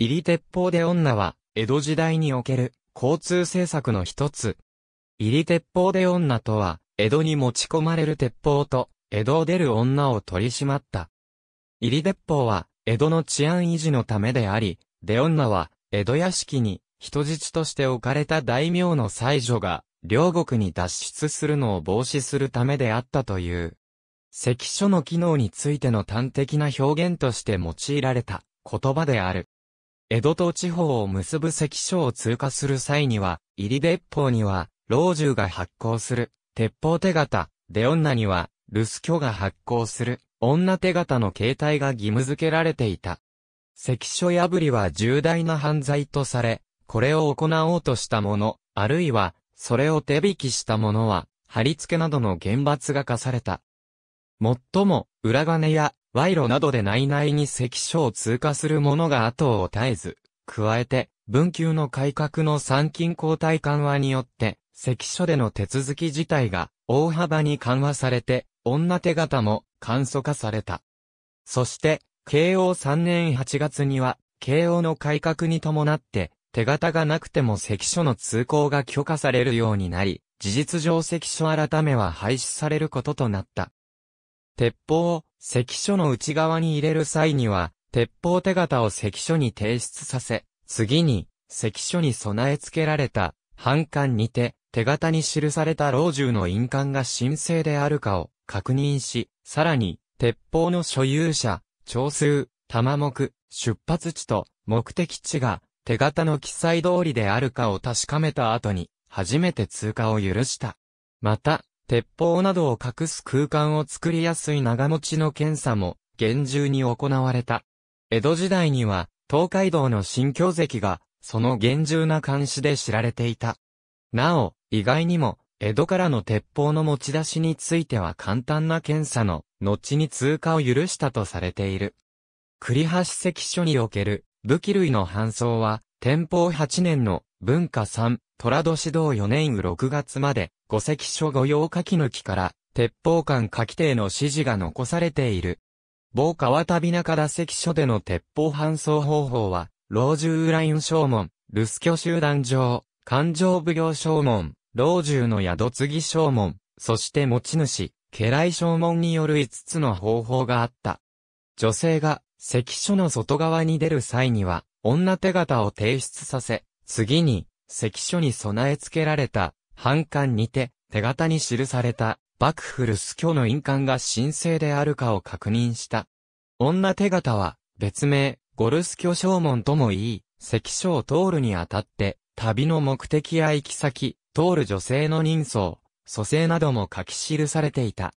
入り鉄砲で女は、江戸時代における交通政策の一つ。入り鉄砲で女とは、江戸に持ち込まれる鉄砲と、江戸を出る女を取り締まった。入り鉄砲は、江戸の治安維持のためであり、出女は、江戸屋敷に、人質として置かれた大名の妻女が、両国に脱出するのを防止するためであったという。関所の機能についての端的な表現として用いられた言葉である。江戸と地方を結ぶ関所を通過する際には、入り鉄砲には、老中が発行する、鉄砲手形、で女には、留守居が発行する、女手形の形態が義務付けられていた。関所破りは重大な犯罪とされ、これを行おうとした者、あるいは、それを手引きした者は、貼り付けなどの厳罰が課された。もっとも、裏金や賄賂などで内々に関所を通過する者が後を絶えず、加えて、文久の改革の参勤交代緩和によって、関所での手続き自体が大幅に緩和されて、女手形も簡素化された。そして、慶応3年8月には、慶応の改革に伴って、手形がなくても関所の通行が許可されるようになり、事実上関所改めは廃止されることとなった。鉄砲、関所の内側に入れる際には、鉄砲手形を関所に提出させ、次に、関所に備え付けられた、反感にて、手形に記された老中の印鑑が神聖であるかを確認し、さらに、鉄砲の所有者、長数、玉目、出発地と目的地が手形の記載通りであるかを確かめた後に、初めて通過を許した。また、鉄砲などを隠す空間を作りやすい長持ちの検査も厳重に行われた。江戸時代には東海道の新京関がその厳重な監視で知られていた。なお、意外にも江戸からの鉄砲の持ち出しについては簡単な検査の後に通過を許したとされている。栗橋関所における武器類の搬送は天保8年の文化3、虎年同4年6月まで五石書御用書き抜きから、鉄砲艦書き艇の指示が残されている。某川旅中田石書での鉄砲搬送方法は、老中ライン正門、留守居集団上、勘定奉行正門、老中の宿継ぎ正門、そして持ち主、家来正門による5つの方法があった。女性が、石所の外側に出る際には、女手形を提出させ、次に、石所に備え付けられた、反感にて、手形に記された、幕府留守居の印鑑が神聖であるかを確認した。女手形は、別名、ゴルス居正門とも言い、関所を通るにあたって、旅の目的や行き先、通る女性の人相、蘇生なども書き記されていた。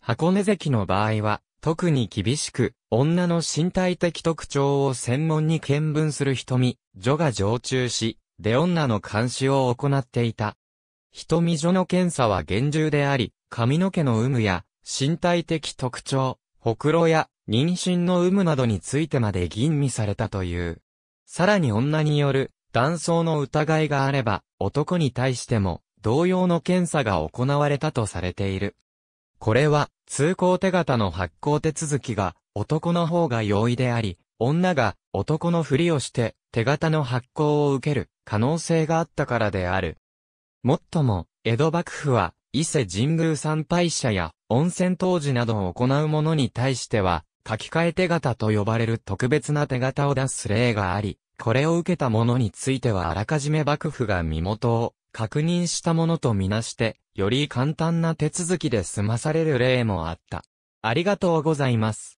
箱根関の場合は、特に厳しく、女の身体的特徴を専門に見分する瞳、女が常駐し、で女の監視を行っていた。瞳女の検査は厳重であり、髪の毛の有無や、身体的特徴、ほくろや、妊娠の有無などについてまで吟味されたという。さらに女による、断層の疑いがあれば、男に対しても、同様の検査が行われたとされている。これは、通行手形の発行手続きが、男の方が容易であり、女が男のふりをして手形の発行を受ける可能性があったからである。もっとも、江戸幕府は、伊勢神宮参拝者や、温泉当時などを行う者に対しては、書き換え手形と呼ばれる特別な手形を出す例があり、これを受けた者についてはあらかじめ幕府が身元を確認したものとみなして、より簡単な手続きで済まされる例もあった。ありがとうございます。